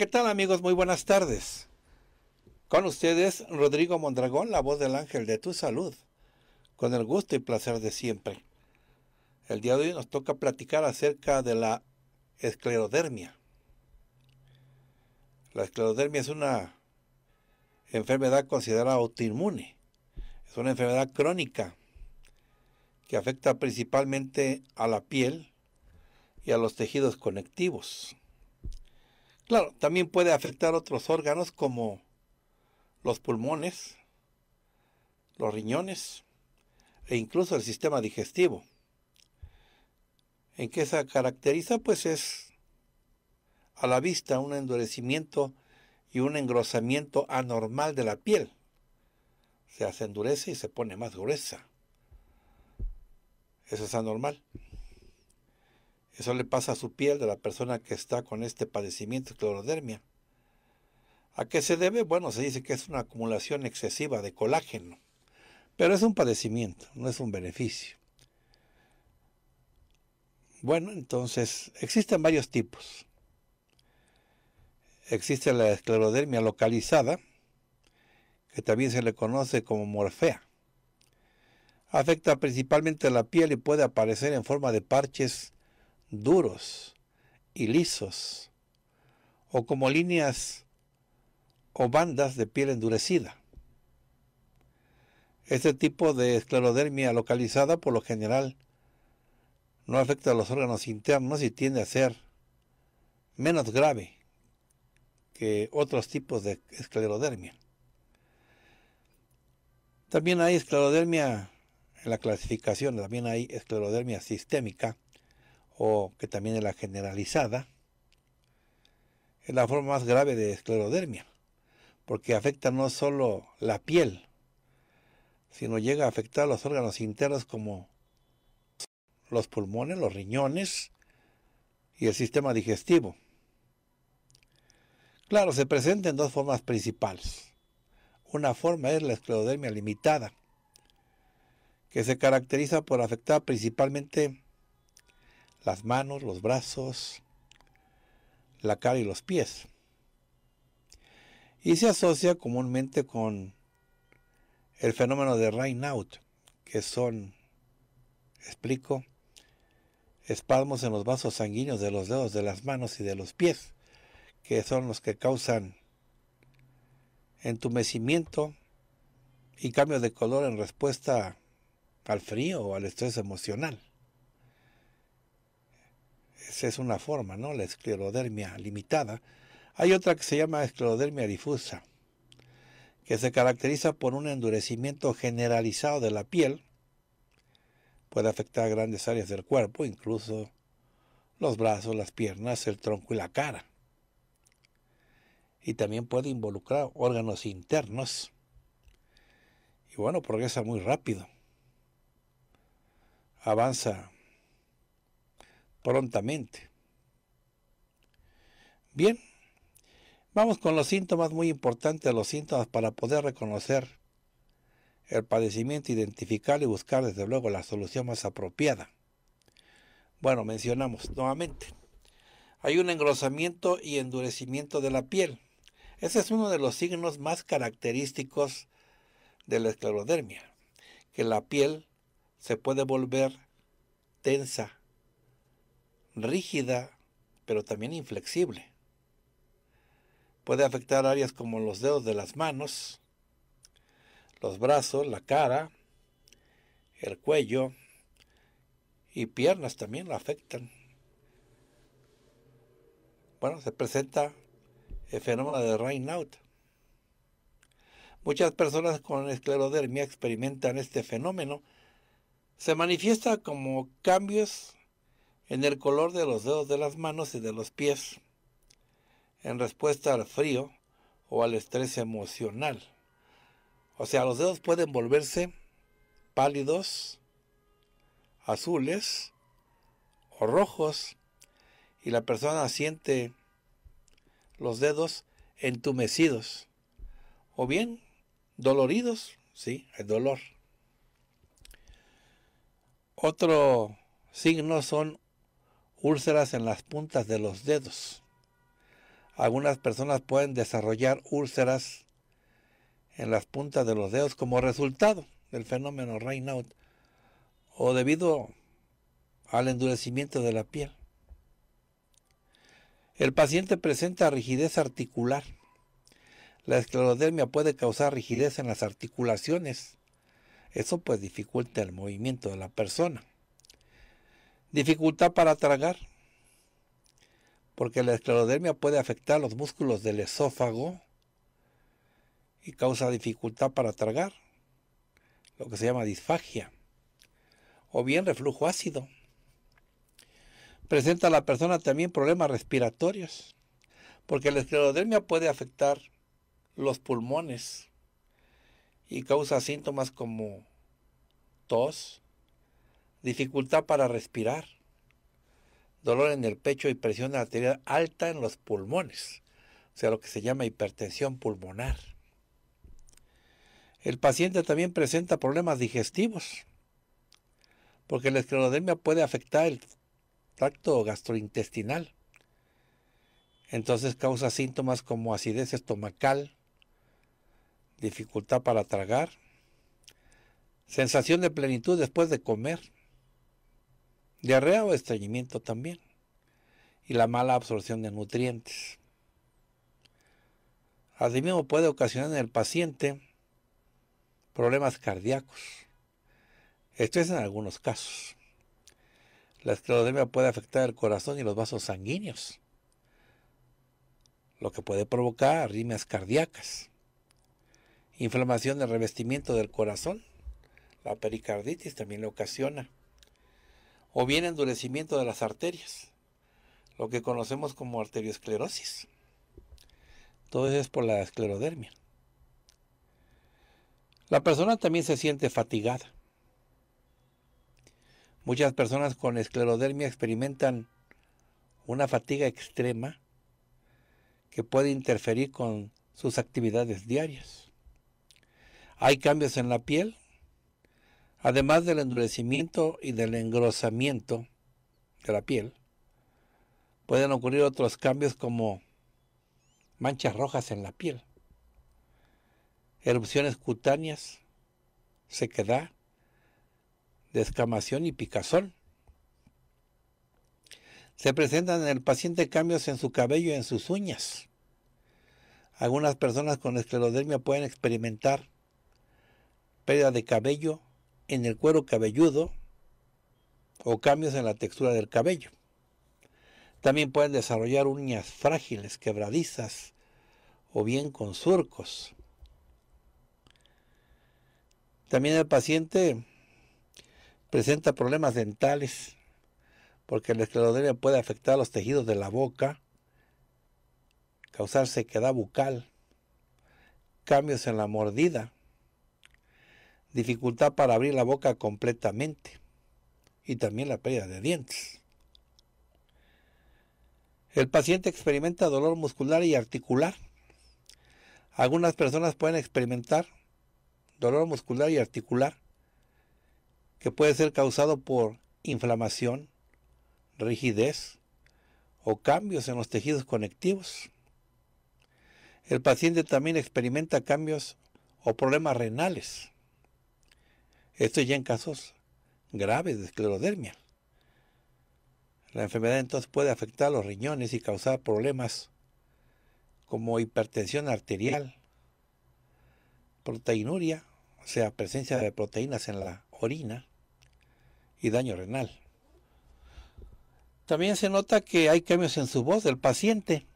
¿qué tal amigos? Muy buenas tardes. Con ustedes Rodrigo Mondragón, la voz del ángel de tu salud, con el gusto y placer de siempre. El día de hoy nos toca platicar acerca de la esclerodermia. La esclerodermia es una enfermedad considerada autoinmune. Es una enfermedad crónica que afecta principalmente a la piel y a los tejidos conectivos. Claro, también puede afectar otros órganos como los pulmones, los riñones e incluso el sistema digestivo. ¿En qué se caracteriza? Pues es a la vista un endurecimiento y un engrosamiento anormal de la piel. Se hace endurece y se pone más gruesa. Eso es anormal. Eso le pasa a su piel de la persona que está con este padecimiento, de esclerodermia. ¿A qué se debe? Bueno, se dice que es una acumulación excesiva de colágeno, pero es un padecimiento, no es un beneficio. Bueno, entonces existen varios tipos. Existe la esclerodermia localizada, que también se le conoce como morfea. Afecta principalmente la piel y puede aparecer en forma de parches duros y lisos, o como líneas o bandas de piel endurecida. Este tipo de esclerodermia localizada por lo general no afecta a los órganos internos y tiende a ser menos grave que otros tipos de esclerodermia. También hay esclerodermia en la clasificación, también hay esclerodermia sistémica o que también es la generalizada, es la forma más grave de esclerodermia, porque afecta no solo la piel, sino llega a afectar los órganos internos como los pulmones, los riñones y el sistema digestivo. Claro, se presenta en dos formas principales. Una forma es la esclerodermia limitada, que se caracteriza por afectar principalmente las manos, los brazos, la cara y los pies. Y se asocia comúnmente con el fenómeno de rain que son, explico, espasmos en los vasos sanguíneos de los dedos de las manos y de los pies, que son los que causan entumecimiento y cambios de color en respuesta al frío o al estrés emocional. Esa es una forma, ¿no? La esclerodermia limitada. Hay otra que se llama esclerodermia difusa, que se caracteriza por un endurecimiento generalizado de la piel. Puede afectar grandes áreas del cuerpo, incluso los brazos, las piernas, el tronco y la cara. Y también puede involucrar órganos internos. Y bueno, progresa muy rápido. Avanza prontamente. Bien, vamos con los síntomas muy importantes, los síntomas para poder reconocer el padecimiento, identificar y buscar desde luego la solución más apropiada. Bueno, mencionamos nuevamente. Hay un engrosamiento y endurecimiento de la piel. Ese es uno de los signos más característicos de la esclerodermia, que la piel se puede volver tensa, rígida, pero también inflexible. Puede afectar áreas como los dedos de las manos, los brazos, la cara, el cuello y piernas también la afectan. Bueno, se presenta el fenómeno de Raynaud. Muchas personas con esclerodermia experimentan este fenómeno. Se manifiesta como cambios en el color de los dedos de las manos y de los pies, en respuesta al frío o al estrés emocional. O sea, los dedos pueden volverse pálidos, azules o rojos, y la persona siente los dedos entumecidos o bien doloridos, sí, el dolor. Otro signo son úlceras en las puntas de los dedos. Algunas personas pueden desarrollar úlceras en las puntas de los dedos como resultado del fenómeno Raynaud o debido al endurecimiento de la piel. El paciente presenta rigidez articular. La esclerodermia puede causar rigidez en las articulaciones. Eso pues dificulta el movimiento de la persona. Dificultad para tragar, porque la esclerodermia puede afectar los músculos del esófago y causa dificultad para tragar, lo que se llama disfagia, o bien reflujo ácido. Presenta a la persona también problemas respiratorios, porque la esclerodermia puede afectar los pulmones y causa síntomas como tos, dificultad para respirar, dolor en el pecho y presión arterial alta en los pulmones, o sea, lo que se llama hipertensión pulmonar. El paciente también presenta problemas digestivos, porque la esclerodermia puede afectar el tracto gastrointestinal. Entonces causa síntomas como acidez estomacal, dificultad para tragar, sensación de plenitud después de comer, diarrea o estreñimiento también, y la mala absorción de nutrientes. Asimismo puede ocasionar en el paciente problemas cardíacos. Esto es en algunos casos. La esclerodermia puede afectar el corazón y los vasos sanguíneos, lo que puede provocar arritmias cardíacas, inflamación del revestimiento del corazón, la pericarditis también le ocasiona o bien endurecimiento de las arterias, lo que conocemos como arteriosclerosis. Todo eso es por la esclerodermia. La persona también se siente fatigada. Muchas personas con esclerodermia experimentan una fatiga extrema que puede interferir con sus actividades diarias. Hay cambios en la piel, Además del endurecimiento y del engrosamiento de la piel, pueden ocurrir otros cambios como manchas rojas en la piel, erupciones cutáneas, sequedad, descamación y picazón. Se presentan en el paciente cambios en su cabello y en sus uñas. Algunas personas con esclerodermia pueden experimentar pérdida de cabello, en el cuero cabelludo o cambios en la textura del cabello. También pueden desarrollar uñas frágiles, quebradizas o bien con surcos. También el paciente presenta problemas dentales porque la esclerodermia puede afectar los tejidos de la boca, causar sequedad bucal, cambios en la mordida, dificultad para abrir la boca completamente y también la pérdida de dientes. El paciente experimenta dolor muscular y articular. Algunas personas pueden experimentar dolor muscular y articular que puede ser causado por inflamación, rigidez o cambios en los tejidos conectivos. El paciente también experimenta cambios o problemas renales. Esto ya en casos graves de esclerodermia. La enfermedad entonces puede afectar los riñones y causar problemas como hipertensión arterial, proteinuria, o sea, presencia de proteínas en la orina y daño renal. También se nota que hay cambios en su voz del paciente.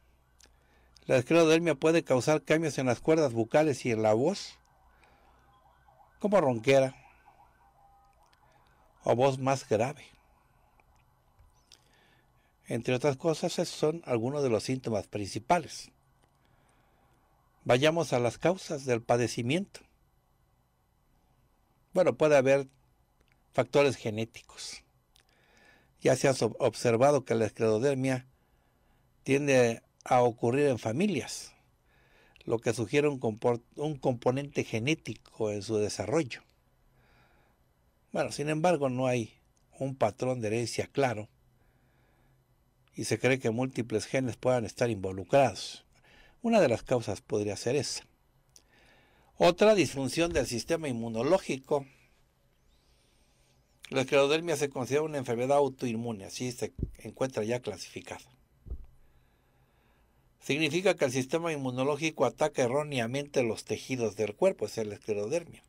La esclerodermia puede causar cambios en las cuerdas bucales y en la voz, como ronquera, o voz más grave. Entre otras cosas, esos son algunos de los síntomas principales. Vayamos a las causas del padecimiento. Bueno, puede haber factores genéticos. Ya se ha observado que la esclerodermia tiende a ocurrir en familias, lo que sugiere un, un componente genético en su desarrollo. Bueno, sin embargo, no hay un patrón de herencia claro y se cree que múltiples genes puedan estar involucrados. Una de las causas podría ser esa. Otra disfunción del sistema inmunológico. La esclerodermia se considera una enfermedad autoinmune, así se encuentra ya clasificada. Significa que el sistema inmunológico ataca erróneamente los tejidos del cuerpo, es la esclerodermia.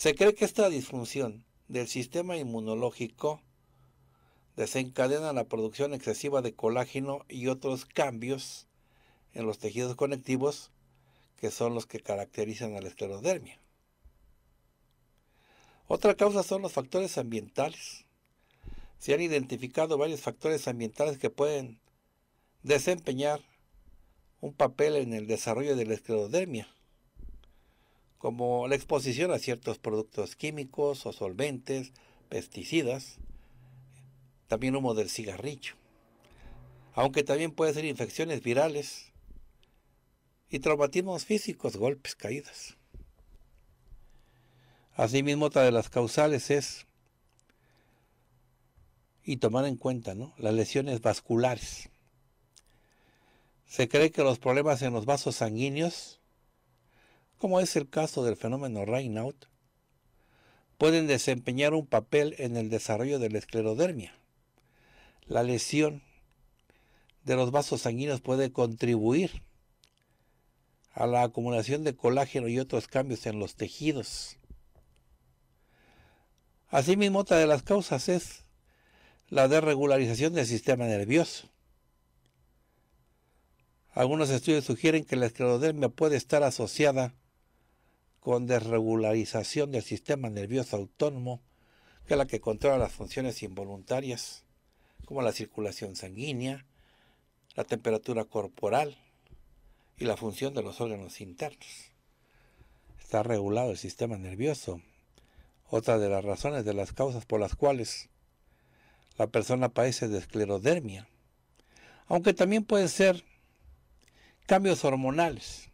Se cree que esta disfunción del sistema inmunológico desencadena la producción excesiva de colágeno y otros cambios en los tejidos conectivos que son los que caracterizan a la esclerodermia. Otra causa son los factores ambientales. Se han identificado varios factores ambientales que pueden desempeñar un papel en el desarrollo de la esclerodermia como la exposición a ciertos productos químicos o solventes, pesticidas, también humo del cigarrillo, aunque también puede ser infecciones virales y traumatismos físicos, golpes, caídas. Asimismo, otra de las causales es, y tomar en cuenta, ¿no? las lesiones vasculares. Se cree que los problemas en los vasos sanguíneos como es el caso del fenómeno Raynaud, pueden desempeñar un papel en el desarrollo de la esclerodermia. La lesión de los vasos sanguíneos puede contribuir a la acumulación de colágeno y otros cambios en los tejidos. Asimismo, otra de las causas es la desregularización del sistema nervioso. Algunos estudios sugieren que la esclerodermia puede estar asociada con desregularización del sistema nervioso autónomo, que es la que controla las funciones involuntarias, como la circulación sanguínea, la temperatura corporal y la función de los órganos internos. Está regulado el sistema nervioso, otra de las razones de las causas por las cuales la persona padece de esclerodermia, aunque también pueden ser cambios hormonales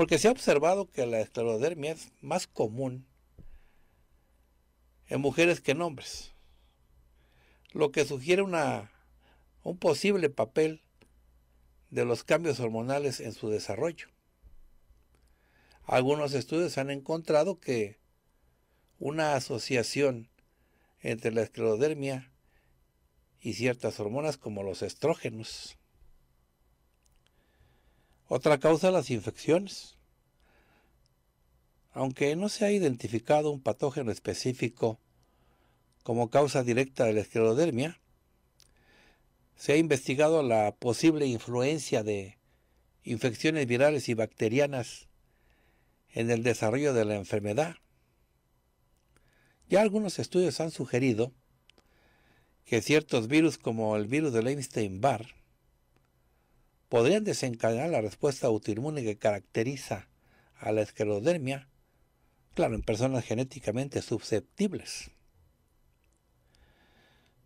porque se ha observado que la esclerodermia es más común en mujeres que en hombres, lo que sugiere un posible papel de los cambios hormonales en su desarrollo. Algunos estudios han encontrado que una asociación entre la esclerodermia y ciertas hormonas como los estrógenos otra causa, las infecciones. Aunque no se ha identificado un patógeno específico como causa directa de la esclerodermia, se ha investigado la posible influencia de infecciones virales y bacterianas en el desarrollo de la enfermedad. Ya algunos estudios han sugerido que ciertos virus como el virus de Einstein-Barr podrían desencadenar la respuesta autoinmune que caracteriza a la esclerodermia, claro, en personas genéticamente susceptibles.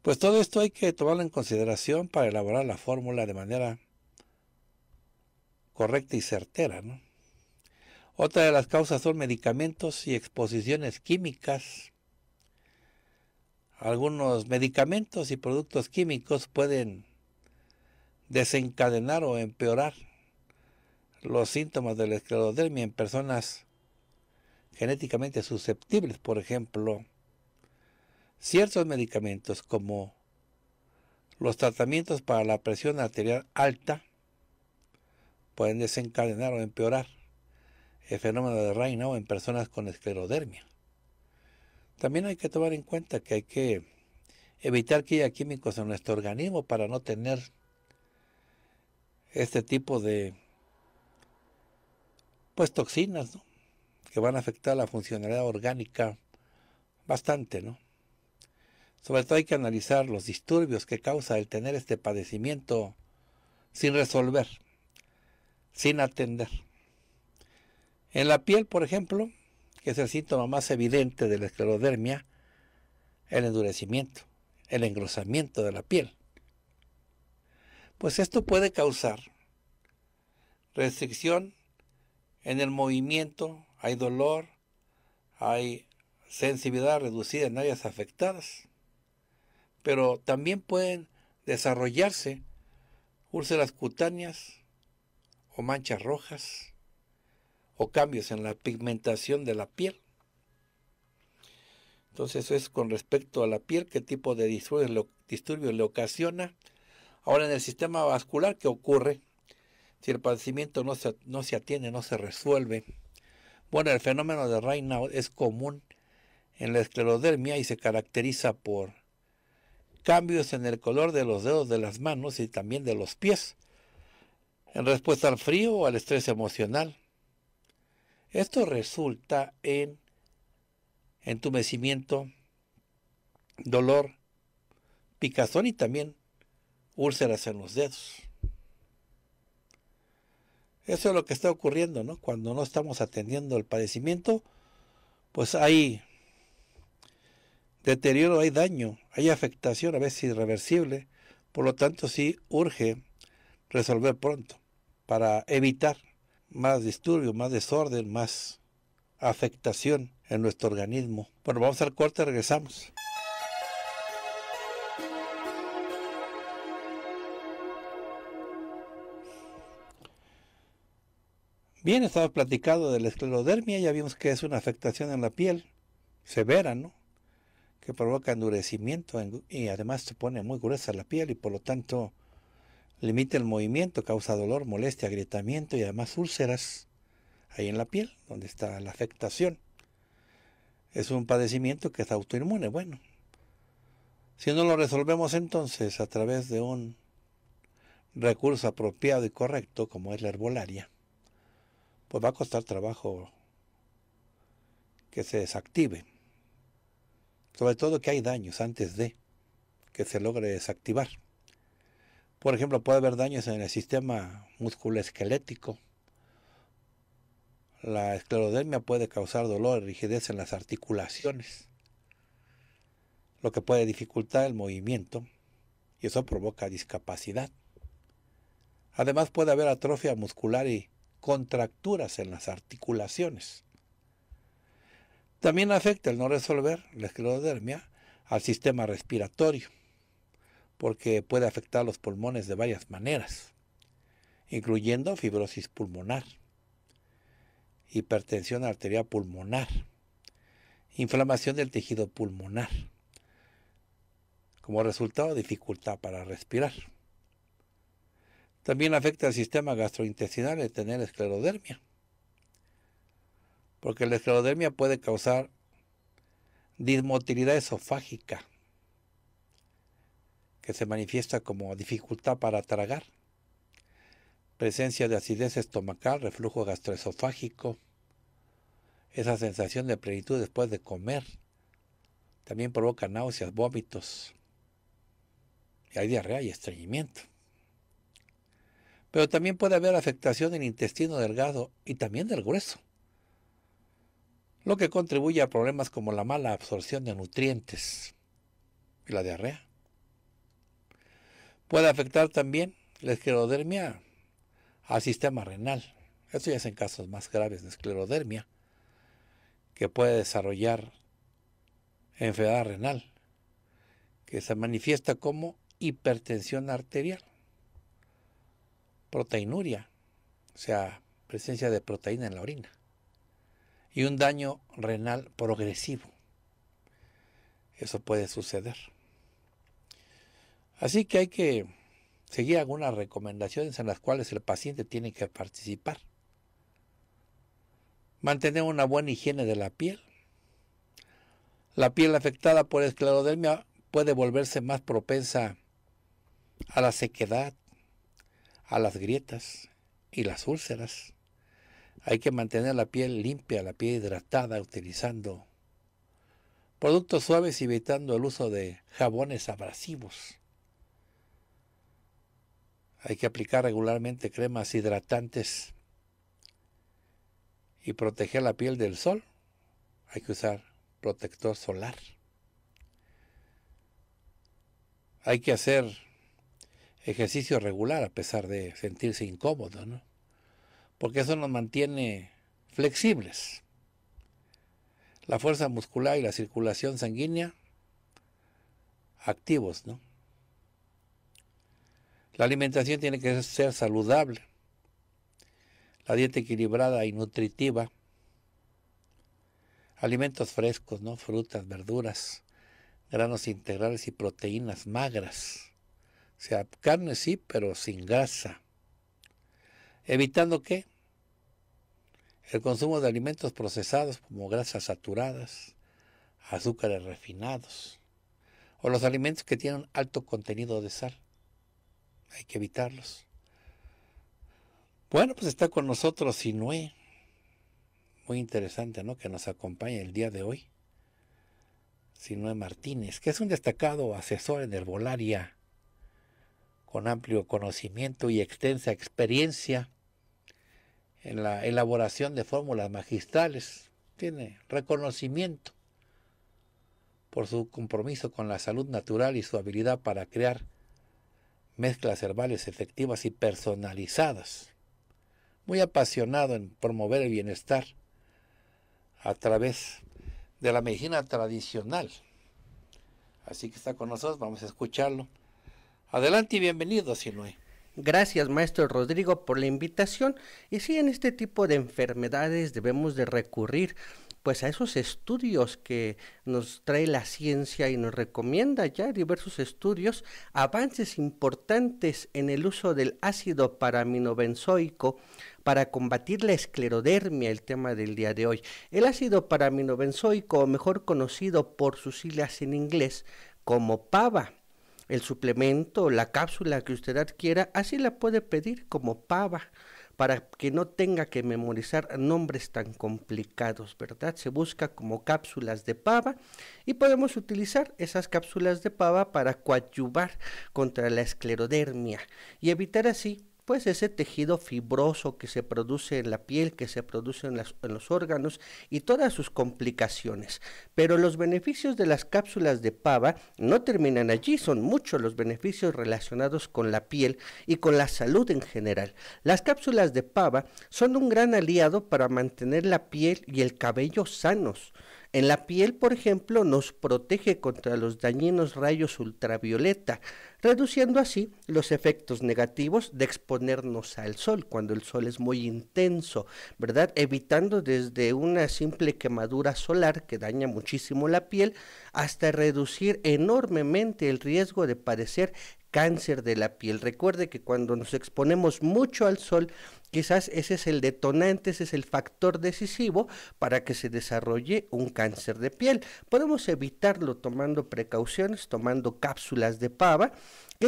Pues todo esto hay que tomarlo en consideración para elaborar la fórmula de manera correcta y certera. Otra de las causas son medicamentos y exposiciones químicas. Algunos medicamentos y productos químicos pueden desencadenar o empeorar los síntomas de la esclerodermia en personas genéticamente susceptibles, por ejemplo, ciertos medicamentos como los tratamientos para la presión arterial alta pueden desencadenar o empeorar el fenómeno de Raynaud en personas con esclerodermia. También hay que tomar en cuenta que hay que evitar que haya químicos en nuestro organismo para no tener este tipo de pues toxinas, que van a afectar la funcionalidad orgánica bastante, ¿no? Sobre todo hay que analizar los disturbios que causa el tener este padecimiento sin resolver, sin atender. En la piel, por ejemplo, que es el síntoma más evidente de la esclerodermia, el endurecimiento, el engrosamiento de la piel pues esto puede causar restricción en el movimiento, hay dolor, hay sensibilidad reducida en áreas afectadas, pero también pueden desarrollarse úlceras cutáneas o manchas rojas o cambios en la pigmentación de la piel. Entonces eso es con respecto a la piel, qué tipo de disturbios le, le ocasiona Ahora, en el sistema vascular, ¿qué ocurre? Si el padecimiento no se, no se atiende, no se resuelve. Bueno, el fenómeno de Raynaud es común en la esclerodermia y se caracteriza por cambios en el color de los dedos de las manos y también de los pies, en respuesta al frío o al estrés emocional. Esto resulta en entumecimiento, dolor, picazón y también úlceras en los dedos. Eso es lo que está ocurriendo, ¿no? Cuando no estamos atendiendo el padecimiento, pues hay deterioro, hay daño, hay afectación, a veces irreversible. Por lo tanto, sí urge resolver pronto para evitar más disturbio, más desorden, más afectación en nuestro organismo. Bueno, vamos al corte, regresamos. Bien, estaba platicado de la esclerodermia, ya vimos que es una afectación en la piel severa, ¿no? Que provoca endurecimiento y además se pone muy gruesa la piel y por lo tanto limita el movimiento, causa dolor, molestia, agrietamiento y además úlceras ahí en la piel, donde está la afectación. Es un padecimiento que es autoinmune. Bueno, si no lo resolvemos entonces a través de un recurso apropiado y correcto como es la herbolaria, pues va a costar trabajo que se desactive. Sobre todo que hay daños antes de que se logre desactivar. Por ejemplo, puede haber daños en el sistema musculoesquelético. La esclerodermia puede causar dolor y rigidez en las articulaciones, lo que puede dificultar el movimiento y eso provoca discapacidad. Además puede haber atrofia muscular y contracturas en las articulaciones. También afecta el no resolver la esclerodermia al sistema respiratorio, porque puede afectar los pulmones de varias maneras, incluyendo fibrosis pulmonar, hipertensión arterial pulmonar, inflamación del tejido pulmonar, como resultado dificultad para respirar. También afecta al sistema gastrointestinal el tener esclerodermia, porque la esclerodermia puede causar dismotilidad esofágica, que se manifiesta como dificultad para tragar, presencia de acidez estomacal, reflujo gastroesofágico, esa sensación de plenitud después de comer, también provoca náuseas, vómitos, y hay diarrea y estreñimiento. Pero también puede haber afectación del intestino delgado y también del grueso, lo que contribuye a problemas como la mala absorción de nutrientes y la diarrea. Puede afectar también la esclerodermia al sistema renal. Esto ya es en casos más graves de esclerodermia, que puede desarrollar enfermedad renal, que se manifiesta como hipertensión arterial proteinuria, o sea, presencia de proteína en la orina, y un daño renal progresivo. Eso puede suceder. Así que hay que seguir algunas recomendaciones en las cuales el paciente tiene que participar. Mantener una buena higiene de la piel. La piel afectada por esclerodermia puede volverse más propensa a la sequedad, a las grietas y las úlceras. Hay que mantener la piel limpia, la piel hidratada, utilizando productos suaves y evitando el uso de jabones abrasivos. Hay que aplicar regularmente cremas hidratantes y proteger la piel del sol. Hay que usar protector solar. Hay que hacer ejercicio regular a pesar de sentirse incómodo, ¿no? Porque eso nos mantiene flexibles. La fuerza muscular y la circulación sanguínea activos, ¿no? La alimentación tiene que ser saludable. La dieta equilibrada y nutritiva. Alimentos frescos, ¿no? Frutas, verduras, granos integrales y proteínas magras o sea, carne sí, pero sin grasa. Evitando que el consumo de alimentos procesados como grasas saturadas, azúcares refinados o los alimentos que tienen alto contenido de sal. Hay que evitarlos. Bueno, pues está con nosotros Sinué. Muy interesante, ¿no? Que nos acompaña el día de hoy. Sinué Martínez, que es un destacado asesor en herbolaria con amplio conocimiento y extensa experiencia en la elaboración de fórmulas magistrales. Tiene reconocimiento por su compromiso con la salud natural y su habilidad para crear mezclas herbales efectivas y personalizadas. Muy apasionado en promover el bienestar a través de la medicina tradicional. Así que está con nosotros, vamos a escucharlo. Adelante y bienvenido, Sinue. Gracias, maestro Rodrigo, por la invitación. Y sí, en este tipo de enfermedades debemos de recurrir pues a esos estudios que nos trae la ciencia y nos recomienda ya diversos estudios, avances importantes en el uso del ácido paraminobenzoico para combatir la esclerodermia, el tema del día de hoy. El ácido paraminobenzoico, mejor conocido por sus siglas en inglés como PAVA, el suplemento, la cápsula que usted adquiera, así la puede pedir como pava para que no tenga que memorizar nombres tan complicados, ¿verdad? Se busca como cápsulas de pava y podemos utilizar esas cápsulas de pava para coadyuvar contra la esclerodermia y evitar así pues ese tejido fibroso que se produce en la piel, que se produce en, los órganos y todas sus complicaciones. Pero los beneficios de las cápsulas de pava no terminan allí, son muchos los beneficios relacionados con la piel y con la salud en general. Las cápsulas de pava son un gran aliado para mantener la piel y el cabello sanos. En la piel, por ejemplo, nos protege contra los dañinos rayos ultravioleta, reduciendo así los efectos negativos de exponernos al sol, cuando el sol es muy intenso, ¿verdad? Evitando desde una simple quemadura solar que daña muchísimo la piel hasta reducir enormemente el riesgo de padecer cáncer de la piel. Recuerde que cuando nos exponemos mucho al sol, Quizás ese es el detonante, ese es el factor decisivo para que se desarrolle un cáncer de piel. Podemos evitarlo tomando precauciones, tomando cápsulas de pava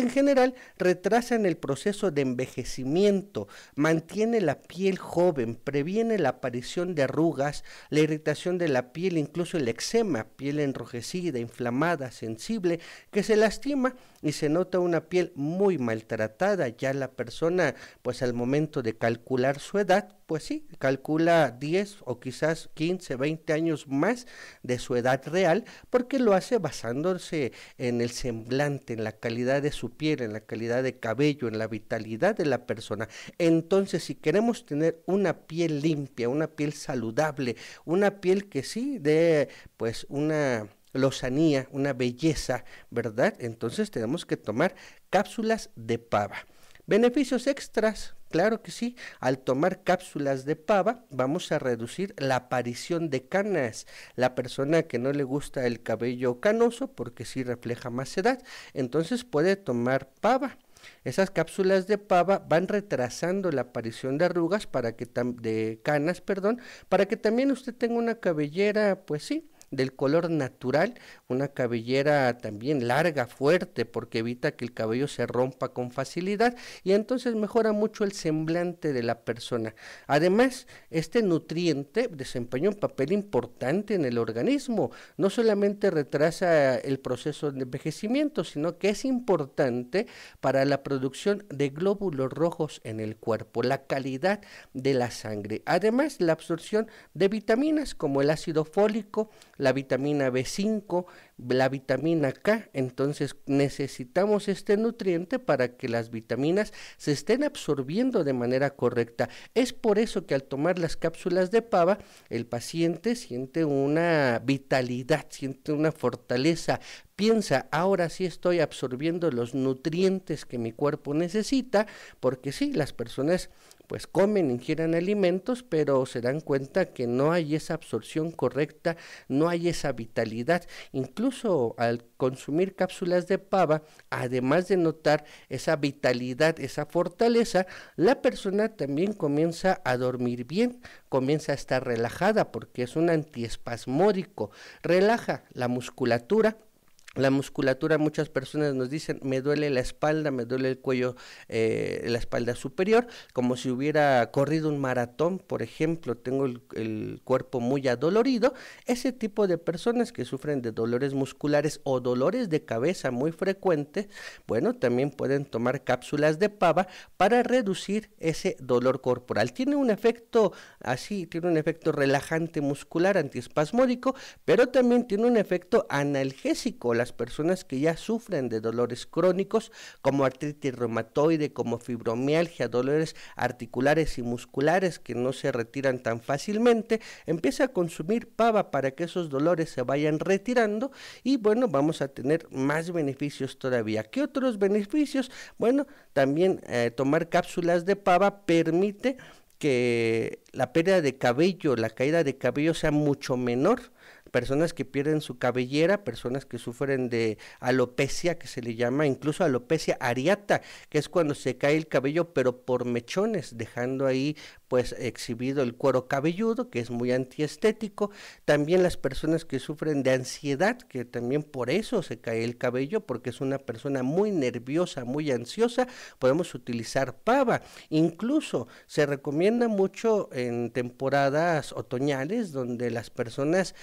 en general retrasan el proceso de envejecimiento, mantiene la piel joven, previene la aparición de arrugas, la irritación de la piel, incluso el eczema, piel enrojecida, inflamada, sensible, que se lastima y se nota una piel muy maltratada. Ya la persona, pues al momento de calcular su edad, pues sí, calcula 10 o quizás 15, 20 años más de su edad real, porque lo hace basándose en el semblante, en la calidad de su piel, en la calidad de cabello, en la vitalidad de la persona. Entonces, si queremos tener una piel limpia, una piel saludable, una piel que sí dé pues una lozanía, una belleza, ¿verdad? Entonces tenemos que tomar cápsulas de pava. Beneficios extras, Claro que sí, al tomar cápsulas de pava vamos a reducir la aparición de canas. La persona que no le gusta el cabello canoso, porque sí refleja más edad, entonces puede tomar pava. Esas cápsulas de pava van retrasando la aparición de arrugas para que de canas, perdón, para que también usted tenga una cabellera, pues sí, del color natural, una cabellera también larga, fuerte, porque evita que el cabello se rompa con facilidad y entonces mejora mucho el semblante de la persona. Además, este nutriente desempeña un papel importante en el organismo, no solamente retrasa el proceso de envejecimiento, sino que es importante para la producción de glóbulos rojos en el cuerpo, la calidad de la sangre. Además, la absorción de vitaminas como el ácido fólico, la vitamina B5, la vitamina K. Entonces necesitamos este nutriente para que las vitaminas se estén absorbiendo de manera correcta. Es por eso que al tomar las cápsulas de pava, el paciente siente una vitalidad, siente una fortaleza, piensa, ahora sí estoy absorbiendo los nutrientes que mi cuerpo necesita, porque sí, las personas pues comen, ingieran alimentos, pero se dan cuenta que no hay esa absorción correcta, no hay esa vitalidad. Incluso al consumir cápsulas de pava, además de notar esa vitalidad, esa fortaleza, la persona también comienza a dormir bien, comienza a estar relajada porque es un antiespasmódico, relaja la musculatura, la musculatura, muchas personas nos dicen, me duele la espalda, me duele el cuello, eh, la espalda superior, como si hubiera corrido un maratón, por ejemplo, tengo el, cuerpo muy adolorido. Ese tipo de personas que sufren de dolores musculares o dolores de cabeza muy frecuentes, bueno, también pueden tomar cápsulas de pava para reducir ese dolor corporal. Tiene un efecto así, tiene un efecto relajante muscular, antiespasmódico, pero también tiene un efecto analgésico personas que ya sufren de dolores crónicos como artritis reumatoide, como fibromialgia, dolores articulares y musculares que no se retiran tan fácilmente, empieza a consumir pava para que esos dolores se vayan retirando y bueno, vamos a tener más beneficios todavía. ¿Qué otros beneficios? Bueno, también eh, tomar cápsulas de pava permite que la pérdida de cabello, la caída de cabello sea mucho menor personas que pierden su cabellera, personas que sufren de alopecia, que se le llama incluso alopecia ariata, que es cuando se cae el cabello, pero por mechones, dejando ahí pues exhibido el cuero cabelludo, que es muy antiestético, también las personas que sufren de ansiedad, que también por eso se cae el cabello, porque es una persona muy nerviosa, muy ansiosa, podemos utilizar pava. Incluso se recomienda mucho en temporadas otoñales, donde las personas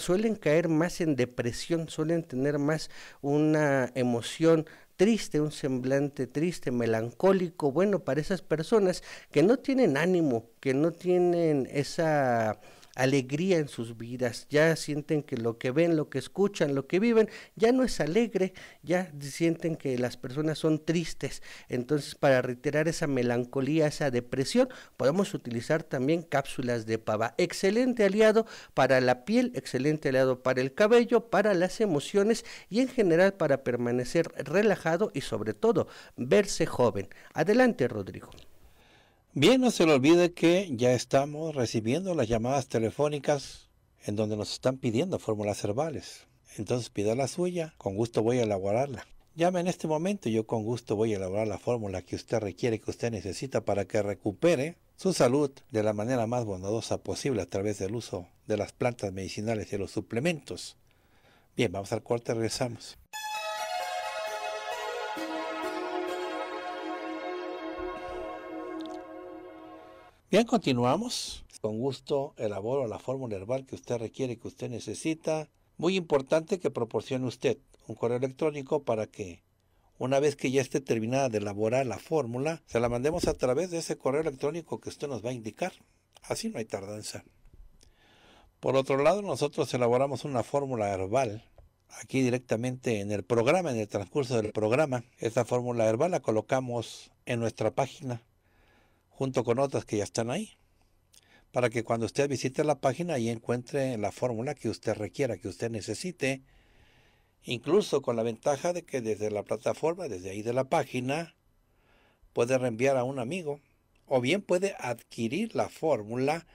suelen caer más en depresión, suelen tener más una emoción triste, un semblante triste, melancólico, bueno, para esas personas que no tienen ánimo, que no tienen esa alegría en sus vidas, ya sienten que lo que ven, lo que escuchan, lo que viven, ya no es alegre, ya sienten que las personas son tristes. Entonces, para reiterar esa melancolía, esa depresión, podemos utilizar también cápsulas de pava. Excelente aliado para la piel, excelente aliado para el cabello, para las emociones y en general para permanecer relajado y sobre todo verse joven. Adelante, Rodrigo. Bien, no se le olvide que ya estamos recibiendo las llamadas telefónicas en donde nos están pidiendo fórmulas herbales. Entonces pida la suya, con gusto voy a elaborarla. Llame en este momento, yo con gusto voy a elaborar la fórmula que usted requiere, que usted necesita para que recupere su salud de la manera más bondadosa posible a través del uso de las plantas medicinales y los suplementos. Bien, vamos al corte, regresamos. Bien, continuamos. Con gusto elaboro la fórmula herbal que usted requiere, que usted necesita. Muy importante que proporcione usted un correo electrónico para que una vez que ya esté terminada de elaborar la fórmula, se la mandemos a través de ese correo electrónico que usted nos va a indicar. Así no hay tardanza. Por otro lado, nosotros elaboramos una fórmula herbal aquí directamente en el programa, en el transcurso del programa. Esta fórmula herbal la colocamos en nuestra página junto con otras que ya están ahí, para que cuando usted visite la página y encuentre la fórmula que usted requiera, que usted necesite, incluso con la ventaja de que desde la plataforma, desde ahí de la página, puede reenviar a un amigo, o bien puede adquirir la fórmula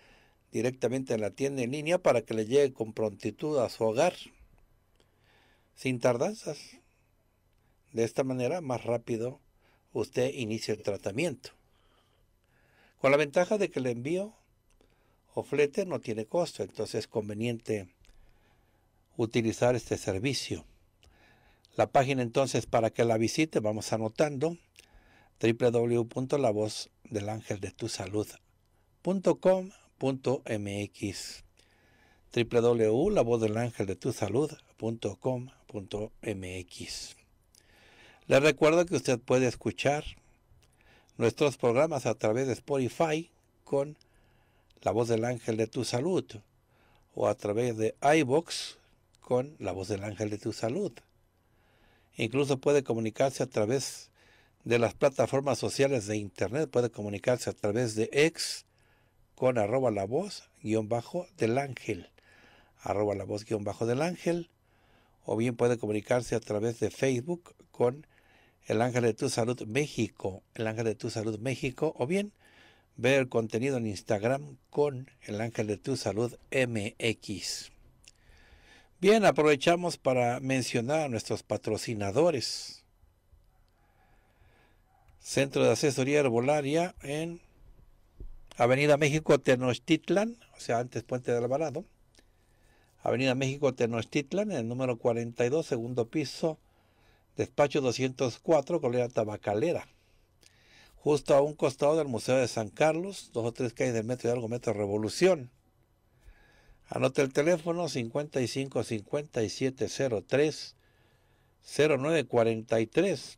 directamente en la tienda en línea para que le llegue con prontitud a su hogar, sin tardanzas. De esta manera, más rápido, usted inicia el tratamiento. Con la ventaja de que el envío o flete no tiene costo, entonces es conveniente utilizar este servicio. La página entonces para que la visite, vamos anotando www.lavozdelangeldetusalud.com.mx www.lavozdelangeldetusalud.com.mx Les recuerdo que usted puede escuchar nuestros programas a través de Spotify con La Voz del Ángel de Tu Salud o a través de iBox con La Voz del Ángel de Tu Salud. Incluso puede comunicarse a través de las plataformas sociales de Internet, puede comunicarse a través de X con arroba la voz guión bajo del ángel, arroba la voz guión bajo del ángel, o bien puede comunicarse a través de Facebook con el Ángel de Tu Salud México, El Ángel de Tu Salud México, o bien ver el contenido en Instagram con El Ángel de Tu Salud MX. Bien, aprovechamos para mencionar a nuestros patrocinadores. Centro de Asesoría Herbolaria en Avenida México Tenochtitlan, o sea, antes Puente de Alvarado. Avenida México Tenochtitlan, en el número 42, segundo piso, despacho 204, Colonia Tabacalera, justo a un costado del Museo de San Carlos, dos o tres calles del metro y algo metro Revolución. Anote el teléfono 55 5703 0943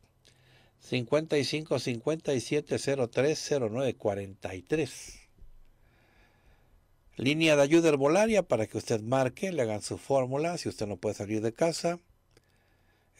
55 5703 0943 Línea de ayuda herbolaria para que usted marque, le hagan su fórmula si usted no puede salir de casa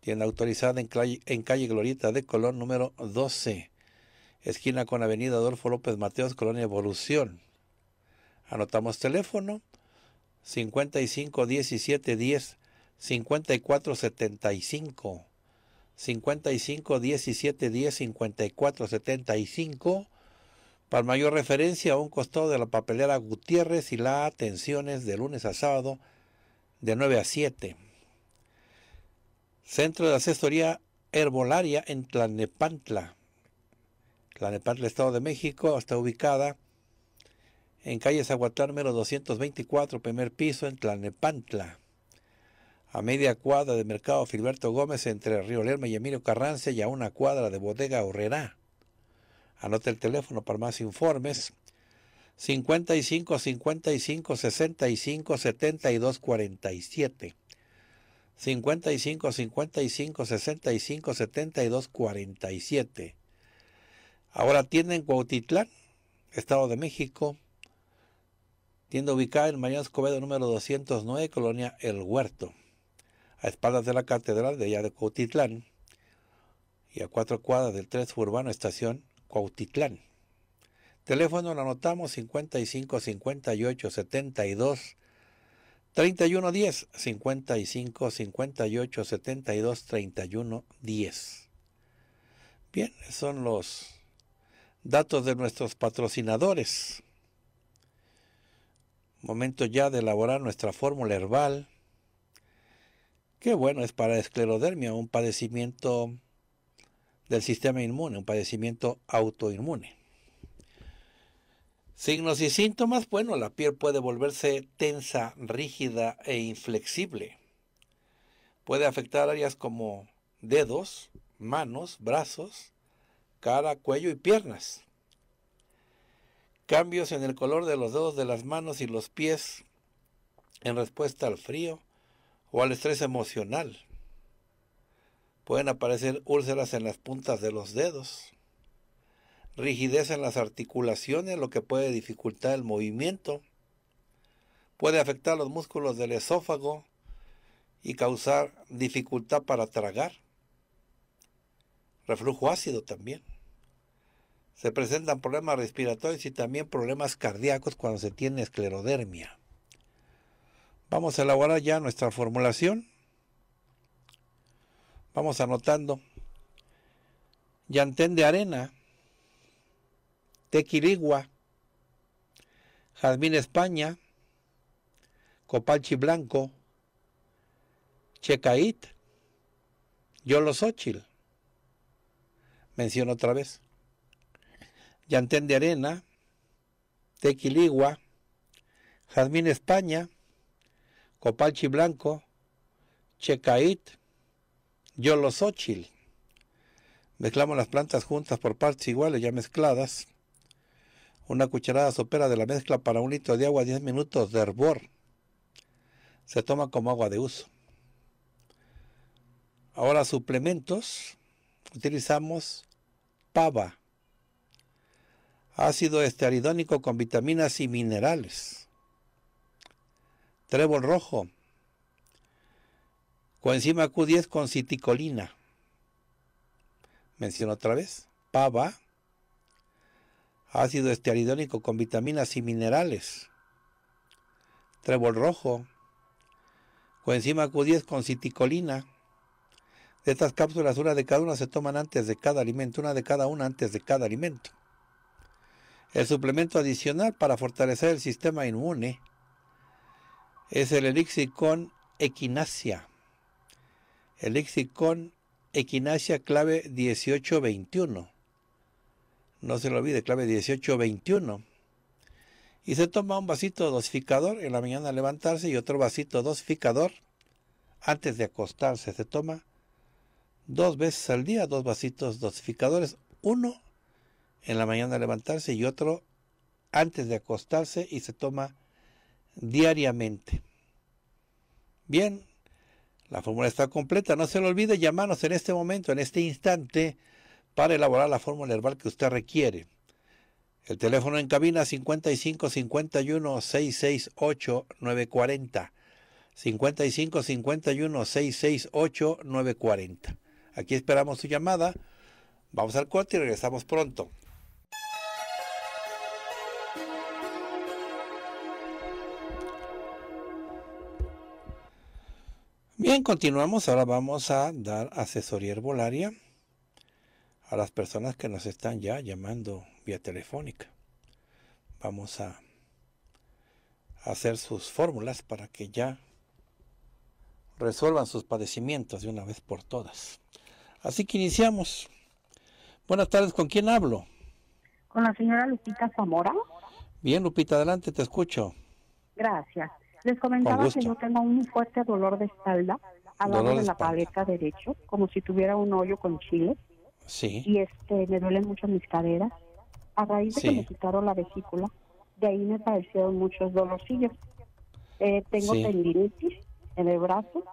tienda autorizada en calle, Glorita Glorieta de Colón número 12, esquina con Avenida Adolfo López Mateos, Colonia Evolución. Anotamos teléfono 55 17 10 54 75 55 17 10 54 75 para mayor referencia a un costado de la papelera Gutiérrez y la atenciones de lunes a sábado de 9 a 7 Centro de Asesoría Herbolaria en Tlanepantla. Tlanepantla, Estado de México, está ubicada en calle Zaguatlán, 224, primer piso, en Tlanepantla. A media cuadra de Mercado Filberto Gómez, entre Río Lerma y Emilio Carranza, y a una cuadra de Bodega Horrera. Anote el teléfono para más informes. 55 55 65 72 47. 55 55 65 72 47. Ahora tienda en Cuautitlán, Estado de México. Tienda ubicada en Mariano Escobedo número 209, Colonia El Huerto, a espaldas de la Catedral de allá de Cuautitlán y a cuatro cuadras del 3 Urbano Estación Cuautitlán. Teléfono lo anotamos 55 58 72 31 10 55 58 72 31 10. Bien, son los datos de nuestros patrocinadores. Momento ya de elaborar nuestra fórmula herbal. Qué bueno es para esclerodermia, un padecimiento del sistema inmune, un padecimiento autoinmune. Signos y síntomas, bueno, la piel puede volverse tensa, rígida e inflexible. Puede afectar áreas como dedos, manos, brazos, cara, cuello y piernas. Cambios en el color de los dedos de las manos y los pies en respuesta al frío o al estrés emocional. Pueden aparecer úlceras en las puntas de los dedos rigidez en las articulaciones, lo que puede dificultar el movimiento, puede afectar los músculos del esófago y causar dificultad para tragar, reflujo ácido también. Se presentan problemas respiratorios y también problemas cardíacos cuando se tiene esclerodermia. Vamos a elaborar ya nuestra formulación. Vamos anotando. Yantén de arena Tequiligua, Jazmín España, copalchi Blanco, Checait, yolosóchil, Menciono otra vez. Yantén de Arena, Tequiligua, Jazmín España, copalchi Blanco, Checait, yolosóchil, Mezclamos las plantas juntas por partes iguales, ya mezcladas una cucharada sopera de la mezcla para un litro de agua 10 minutos de hervor. Se toma como agua de uso. Ahora suplementos. Utilizamos pava, ácido estearidónico con vitaminas y minerales, trébol rojo, coenzima Q10 con citicolina. Menciono otra vez, pava, ácido estearidónico con vitaminas y minerales, trébol rojo, coenzima Q10 con citicolina. De estas cápsulas, una de cada una se toman antes de cada alimento, una de cada una antes de cada alimento. El suplemento adicional para fortalecer el sistema inmune es el elixir con equinacia. Elixir con equinacia clave 1821. No se lo olvide, clave 1821. Y se toma un vasito dosificador en la mañana al levantarse y otro vasito dosificador antes de acostarse. Se toma dos veces al día, dos vasitos dosificadores, uno en la mañana al levantarse y otro antes de acostarse y se toma diariamente. Bien, la fórmula está completa, no se lo olvide llamarnos en este momento, en este instante para elaborar la fórmula herbal que usted requiere. El teléfono en cabina 55 51 668 940. 55 51 668 940. Aquí esperamos su llamada. Vamos al corte y regresamos pronto. Bien, continuamos. Ahora vamos a dar asesoría herbolaria a las personas que nos están ya llamando vía telefónica. Vamos a hacer sus fórmulas para que ya resuelvan sus padecimientos de una vez por todas. Así que iniciamos. Buenas tardes, ¿con quién hablo? Con la señora Lupita Zamora. Bien, Lupita, adelante, te escucho. Gracias. Les comentaba que yo tengo un fuerte dolor de espalda al lado de, la paleta derecho, como si tuviera un hoyo con chile. Y este, me duelen mucho mis caderas. A raíz de que me quitaron la vesícula, de ahí me padecieron muchos dolorcillos. Eh, tengo tendinitis en el brazo,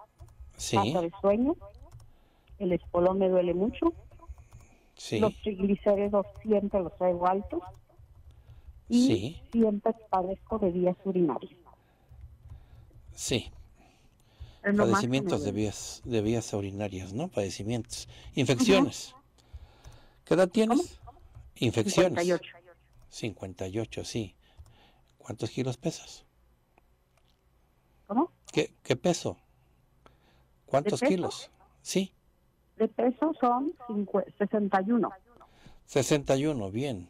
sí. de sueño, el espolón me duele mucho, sí. los triglicéridos siempre los traigo altos y siempre padezco de vías urinarias. Sí. Padecimientos de ¿eh? vías, de vías urinarias, ¿no? Padecimientos. Infecciones. ¿Qué edad tienes? Infecciones. 58. 58, sí. ¿Cuántos kilos pesas? ¿Cómo? ¿Qué, peso? ¿Cuántos kilos? Sí. De peso son 61. 61, bien.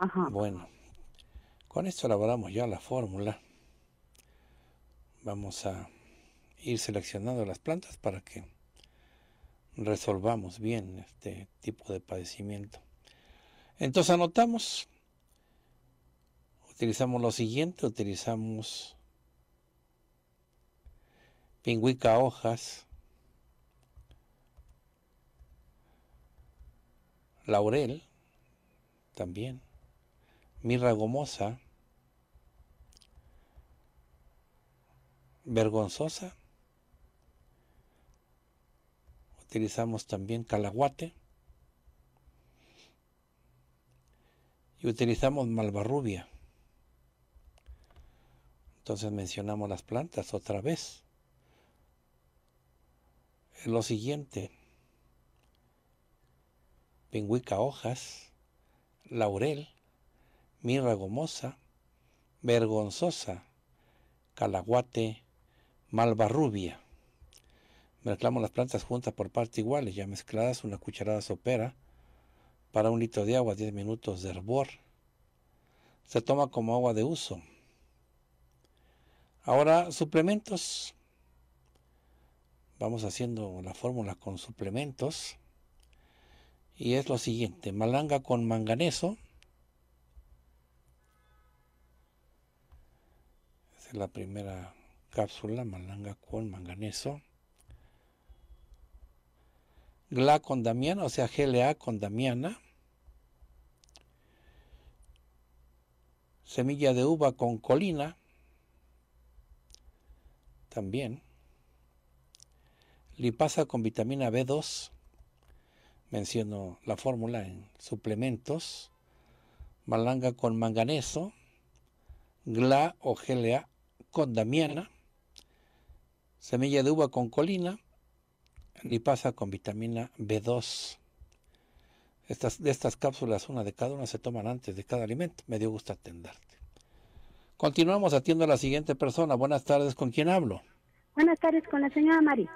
Ajá. Bueno, con esto elaboramos ya la fórmula. Vamos a ir seleccionando las plantas para que resolvamos bien este tipo de padecimiento. Entonces anotamos, utilizamos lo siguiente, utilizamos pingüica hojas, laurel también, mirra gomosa, vergonzosa, utilizamos también calaguate y utilizamos malvarrubia. Entonces mencionamos las plantas otra vez. Lo siguiente, pingüica hojas, laurel, mirra gomosa, vergonzosa, calaguate, malvarrubia. Mezclamos las plantas juntas por partes iguales, ya mezcladas una cucharada sopera para un litro de agua, 10 minutos de hervor. Se toma como agua de uso. Ahora, suplementos. Vamos haciendo la fórmula con suplementos. Y es lo siguiente, malanga con manganeso. Esa es la primera cápsula, malanga con manganeso. GLA con Damiana, o sea, GLA con Damiana. Semilla de uva con colina. También. Lipasa con vitamina B2. Menciono la fórmula en suplementos. Malanga con manganeso. GLA o GLA con Damiana. Semilla de uva con colina pasa con vitamina B2. Estas, de estas cápsulas, una de cada una se toman antes de cada alimento. Me dio gusto atenderte. Continuamos, atiendo a la siguiente persona. Buenas tardes, ¿con quién hablo? Buenas tardes, con la señora Mari.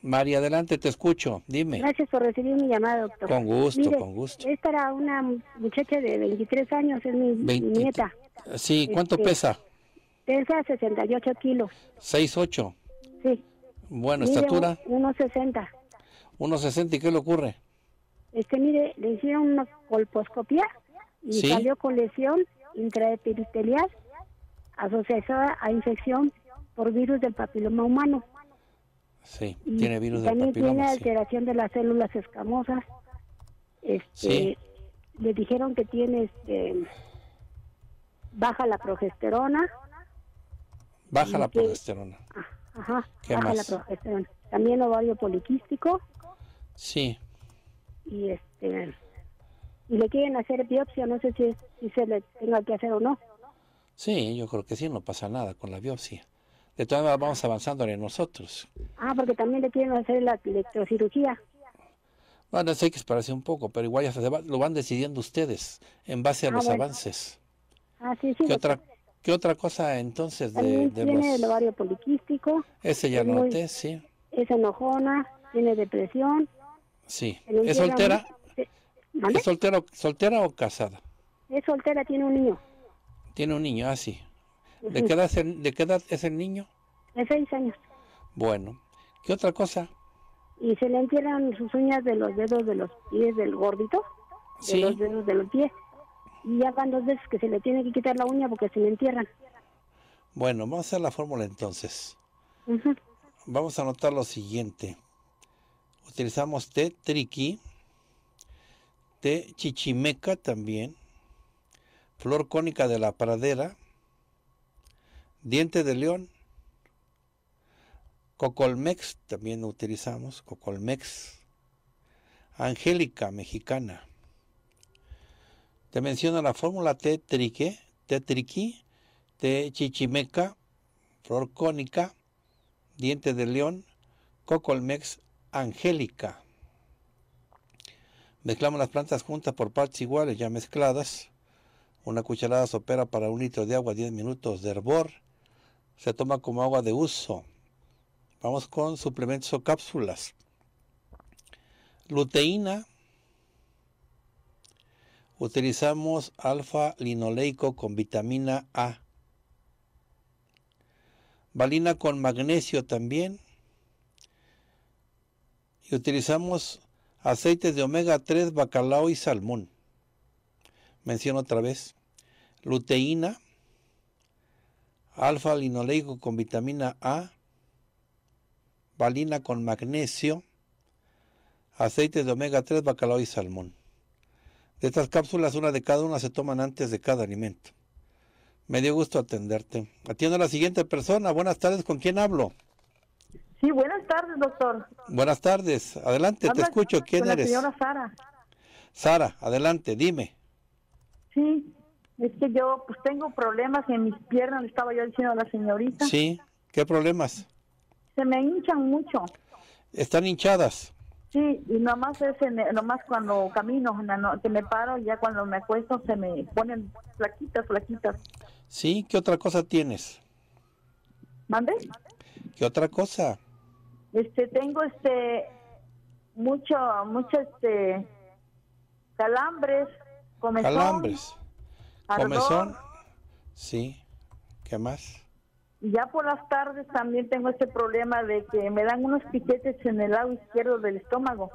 María, adelante, te escucho. Dime. Gracias por recibir mi llamada, doctor. Con gusto, con gusto. Esta era una muchacha de 23 años, es mi, nieta. Sí, ¿cuánto este, pesa? Pesa 68 kilos. ¿68? Sí. Bueno, estatura. 1,60. 1,60 y qué le ocurre? que este, mire, le hicieron una colposcopía y salió con lesión intraepitelial asociada a infección por virus del papiloma humano. Sí, tiene virus del papiloma. También tiene alteración de las células escamosas. Este, Le dijeron que tiene este, baja la progesterona. Baja la progesterona. Ah, Ajá, ¿Qué También ovario poliquístico. Sí. Este, y le quieren hacer biopsia, no sé si, se le tenga que hacer o no. Sí, yo creo que sí, no pasa nada con la biopsia. De todas maneras vamos avanzando en nosotros. Ah, porque también le quieren hacer la electrocirugía. Bueno, sé que parece un poco, pero igual ya lo van decidiendo ustedes en base a ah, los avances. Ah, sí, sí. ¿Qué otra, ¿Qué otra cosa entonces de, tiene el ovario poliquístico. Ese ya es sí. Es enojona, tiene depresión. Sí. ¿Es soltera? ¿Es soltera o casada? Es soltera, tiene un niño. Tiene un niño, ah, sí. ¿De, qué edad es el niño? De seis años. Bueno, ¿qué otra cosa? Y se le entierran sus uñas de los dedos de los pies del gordito, de los dedos de los pies y ya van dos veces que se le tiene que quitar la uña porque se le entierran. Bueno, vamos a hacer la fórmula entonces. Vamos a anotar lo siguiente. Utilizamos té triqui, té chichimeca también, flor cónica de la pradera, diente de león, cocolmex, también utilizamos cocolmex, angélica mexicana, te menciona la fórmula T trique, T chichimeca, flor cónica, diente de león, cocolmex angélica. Mezclamos las plantas juntas por partes iguales ya mezcladas. Una cucharada sopera para un litro de agua, 10 minutos de hervor. Se toma como agua de uso. Vamos con suplementos o cápsulas. Luteína, utilizamos alfa-linoleico con vitamina A. Valina con magnesio también. Y utilizamos aceites de omega 3, bacalao y salmón. Menciono otra vez. Luteína, alfa-linoleico con vitamina A, valina con magnesio, aceites de omega 3, bacalao y salmón estas cápsulas, una de cada una se toman antes de cada alimento. Me dio gusto atenderte. Atiendo a la siguiente persona. Buenas tardes, ¿con quién hablo? Sí, buenas tardes, doctor. Buenas tardes, adelante, te escucho. ¿Quién eres? La señora Sara. Sara, adelante, dime. Sí, es que yo pues tengo problemas en mis piernas, estaba yo diciendo a la señorita. Sí, ¿qué problemas? Se me hinchan mucho. ¿Están hinchadas? Sí, y nomás, es en, nomás cuando camino, que me paro, ya cuando me acuesto se me ponen flaquitas, flaquitas. Sí, ¿qué otra cosa tienes? ¿Mande? ¿Qué otra cosa? Este, tengo este, mucho, mucho este, calambres, comezón. Calambres, comezón, sí, ¿qué más? Y Ya por las tardes también tengo este problema de que me dan unos piquetes en el lado izquierdo del estómago.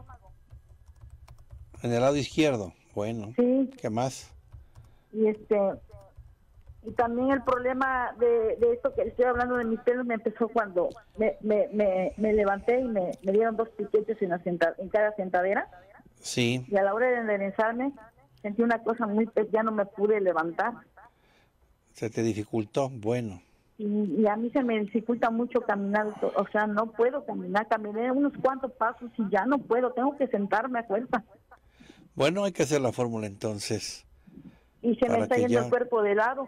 En el lado izquierdo, bueno. ¿Qué más? Y este y también el problema de, esto que estoy hablando de mis pelos me empezó cuando me, levanté y me, dieron dos piquetes en, la en cada sentadera. Sí. Y a la hora de enderezarme sentí una cosa muy... ya no me pude levantar. Se te dificultó, bueno y, a mí se me dificulta mucho caminar, o sea, no puedo caminar, caminé unos cuantos pasos y ya no puedo, tengo que sentarme a cuerpo. Bueno, hay que hacer la fórmula entonces. Y se me está yendo el cuerpo de lado.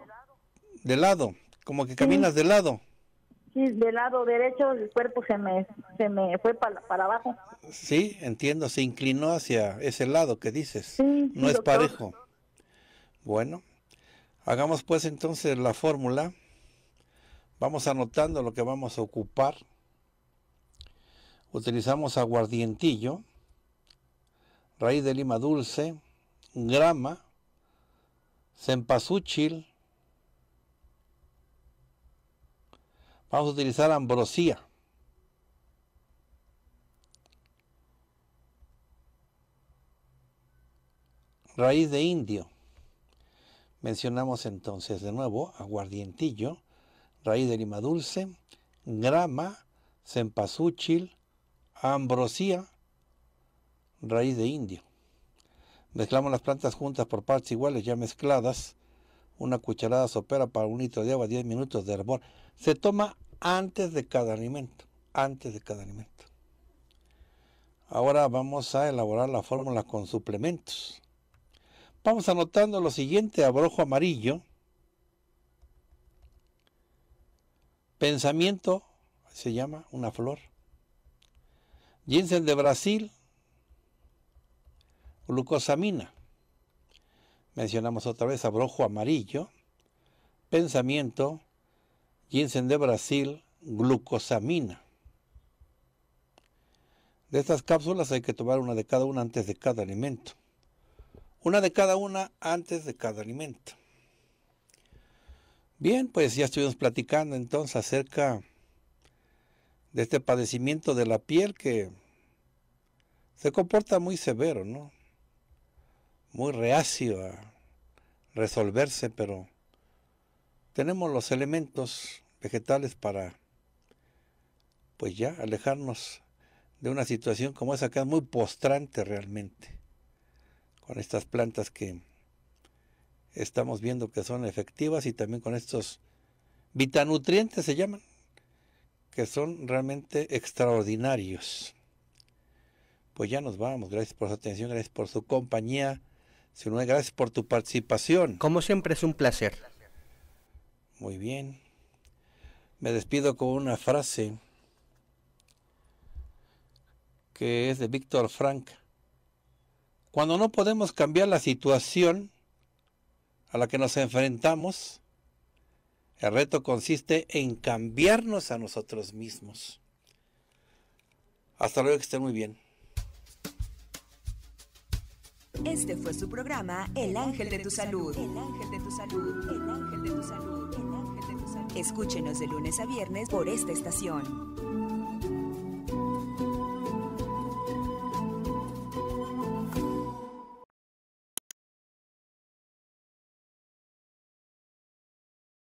¿De lado? ¿Como que caminas de lado? Sí, de lado derecho el cuerpo se me, se me fue para, abajo. Sí, entiendo, se inclinó hacia ese lado que dices. Sí, no es parejo. Bueno, hagamos pues entonces la fórmula. Vamos anotando lo que vamos a ocupar. Utilizamos aguardientillo, raíz de lima dulce, grama, cempasúchil. Vamos a utilizar ambrosía. Raíz de indio. Mencionamos entonces de nuevo aguardientillo, raíz de lima dulce, grama, cempasúchil, ambrosía, raíz de indio. Mezclamos las plantas juntas por partes iguales ya mezcladas. Una cucharada sopera para un litro de agua, 10 minutos de hervor. Se toma antes de cada alimento, antes de cada alimento. Ahora vamos a elaborar la fórmula con suplementos. Vamos anotando lo siguiente, abrojo amarillo, Pensamiento se llama una flor. Ginseng de Brasil, glucosamina. Mencionamos otra vez abrojo amarillo, pensamiento, ginseng de Brasil, glucosamina. De estas cápsulas hay que tomar una de cada una antes de cada alimento. Una de cada una antes de cada alimento. Bien, pues ya estuvimos platicando entonces acerca de este padecimiento de la piel que se comporta muy severo, ¿no? Muy reacio a resolverse, pero tenemos los elementos vegetales para, pues ya, alejarnos de una situación como esa que es muy postrante realmente, con estas plantas que estamos viendo que son efectivas y también con estos vitanutrientes se llaman, que son realmente extraordinarios. Pues ya nos vamos, gracias por su atención, gracias por su compañía, si no, gracias por tu participación. Como siempre es un placer. Muy bien. Me despido con una frase que es de Víctor Frank. Cuando no podemos cambiar la situación, a la que nos enfrentamos, el reto consiste en cambiarnos a nosotros mismos. Hasta luego, que estén muy bien. Este fue su programa El Ángel de tu Salud. El de Salud. El Ángel de tu Salud. Escúchenos de lunes a viernes por esta estación.